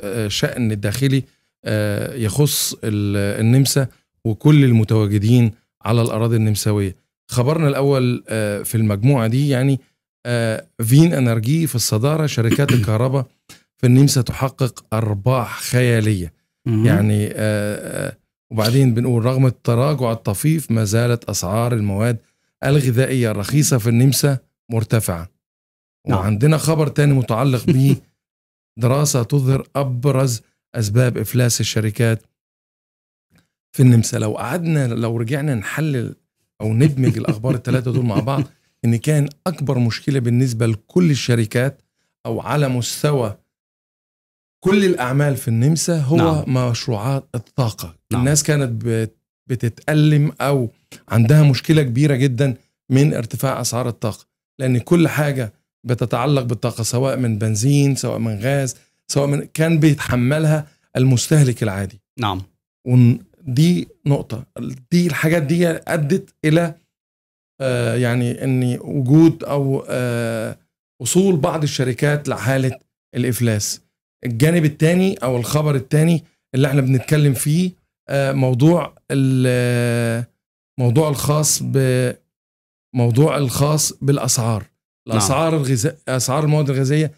آه، شأن داخلي آه، يخص النمسا وكل المتواجدين على الأراضي النمساوية خبرنا الأول آه، في المجموعة دي يعني فين أنرجي في الصدارة شركات الكهرباء في النمسا تحقق أرباح خيالية يعني وبعدين بنقول رغم التراجع الطفيف ما زالت أسعار المواد الغذائية الرخيصة في النمسا مرتفعة نعم. وعندنا خبر تاني متعلق به دراسة تظهر أبرز أسباب إفلاس الشركات في النمسا لو قعدنا لو رجعنا نحلل أو ندمج الأخبار الثلاثة دول مع بعض إن كان أكبر مشكلة بالنسبة لكل الشركات أو على مستوى كل الأعمال في النمسا هو نعم. مشروعات الطاقة نعم. الناس كانت بتتألم أو عندها مشكلة كبيرة جدا من ارتفاع أسعار الطاقة لأن كل حاجة بتتعلق بالطاقه سواء من بنزين سواء من غاز سواء من كان بيتحملها المستهلك العادي نعم ودي نقطه دي الحاجات دي ادت الى آه، يعني ان وجود او آه، وصول بعض الشركات لحاله الافلاس الجانب الثاني او الخبر الثاني اللي احنا بنتكلم فيه آه، موضوع الموضوع الخاص بموضوع موضوع الخاص بالاسعار نعم. الاسعار نعم. الغذاء اسعار المواد الغذائيه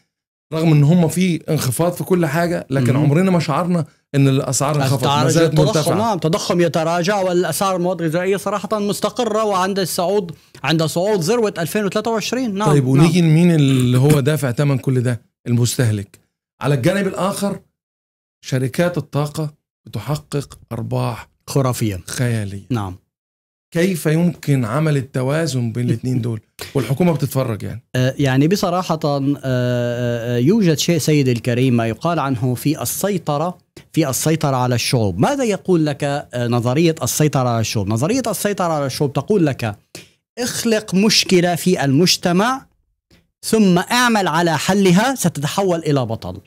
رغم ان هم في انخفاض في كل حاجه لكن مم. عمرنا ما شعرنا ان الاسعار انخفضت ما زالت مرتفعه نعم تضخم يتراجع والاسعار المواد الغذائيه صراحه مستقره وعند الصعود عند صعود ذروه 2023 نعم طيب نعم. ونيجي نعم. لمين اللي هو دافع ثمن كل ده المستهلك على طيب. الجانب الاخر شركات الطاقه بتحقق ارباح خرافيه خياليه نعم كيف يمكن عمل التوازن بين الاثنين دول والحكومه بتتفرج يعني آه، يعني بصراحه آه، آه، يوجد شيء سيد الكريم ما يقال عنه في السيطره في السيطره على الشعوب ماذا يقول لك نظريه السيطره على الشعوب نظريه السيطره على الشعوب تقول لك اخلق مشكله في المجتمع ثم اعمل على حلها ستتحول الى بطل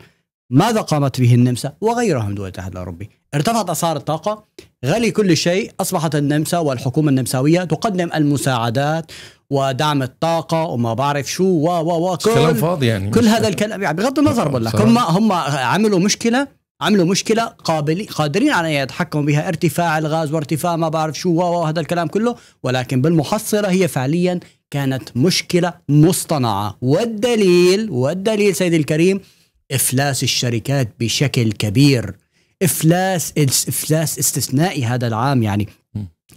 ماذا قامت به النمسا وغيرها من دول الاتحاد الاوروبي؟ ارتفعت اسعار الطاقه، غلي كل شيء، اصبحت النمسا والحكومه النمساويه تقدم المساعدات ودعم الطاقه وما بعرف شو و و و كل كلام فاضي يعني كل هذا الكلام يعني بغض النظر بقول لك هم هم عملوا مشكله عملوا مشكله قابل قادرين على ان يتحكموا بها ارتفاع الغاز وارتفاع ما بعرف شو و هذا الكلام كله ولكن بالمحصله هي فعليا كانت مشكله مصطنعه والدليل والدليل سيدي الكريم إفلاس الشركات بشكل كبير إفلاس إفلاس استثنائي هذا العام يعني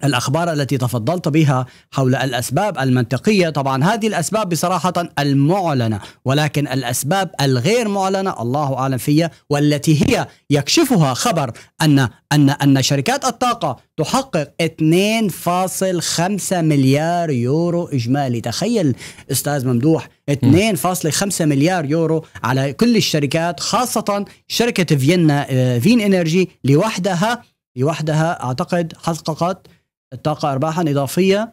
الأخبار التي تفضلت بها حول الأسباب المنطقية طبعا هذه الأسباب بصراحة المعلنة ولكن الأسباب الغير معلنة الله أعلم فيها والتي هي يكشفها خبر أن أن أن شركات الطاقة تحقق 2.5 مليار يورو إجمالي تخيل أستاذ ممدوح 2.5 مليار يورو على كل الشركات خاصة شركة فيينا آه، فين إنرجي لوحدها لوحدها اعتقد حققت الطاقه ارباحا اضافيه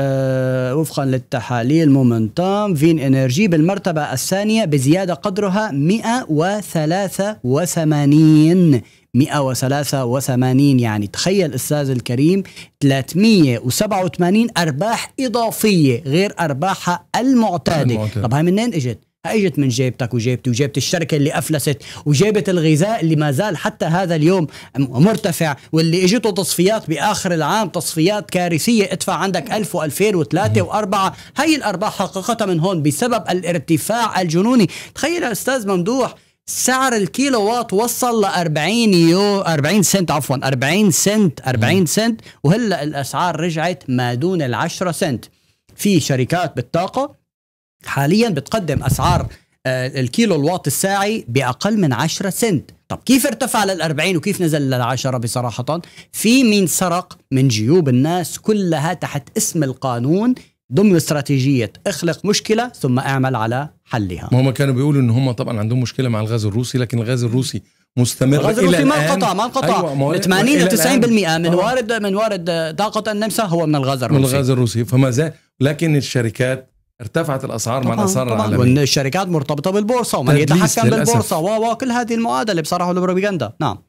أه وفقا للتحاليل مومنتام فين انرجي بالمرتبه الثانيه بزياده قدرها 183 183 يعني تخيل استاذ الكريم 387 ارباح اضافيه غير ارباحها المعتاده, المعتادة. طب هاي منين اجت اجت من جيبتك وجيبتي وجيبت الشركه اللي افلست وجيبت الغذاء اللي ما زال حتى هذا اليوم مرتفع واللي اجته تصفيات باخر العام تصفيات كارثيه ادفع عندك 1000 و2000 و3 و4 هي الارباح حققتها من هون بسبب الارتفاع الجنوني تخيل يا استاذ ممدوح سعر الكيلو وات وصل ل 40 يو 40 سنت عفوا 40 سنت 40 سنت وهلا الاسعار رجعت ما دون ال 10 سنت في شركات بالطاقه حاليا بتقدم اسعار آه، الكيلو الواط الساعي باقل من 10 سنت طب كيف ارتفع لل 40 وكيف نزل لل 10 بصراحه في مين سرق من جيوب الناس كلها تحت اسم القانون ضمن استراتيجيه اخلق مشكله ثم اعمل على حلها ما هم كانوا بيقولوا ان هم طبعا عندهم مشكله مع الغاز الروسي لكن الغاز الروسي مستمر الغاز الروسي ما انقطع ما انقطع أيوة 80 90% 90% من وارد من وارد طاقه النمسا هو من الغاز الروسي من الغاز الروسي فما زال لكن الشركات ارتفعت الاسعار طبعا مع الاسعار طبعا العالميه وان الشركات مرتبطه بالبورصه ومن يتحكم بالبورصه و كل هذه المعادله بصراحه والبروباغندا نعم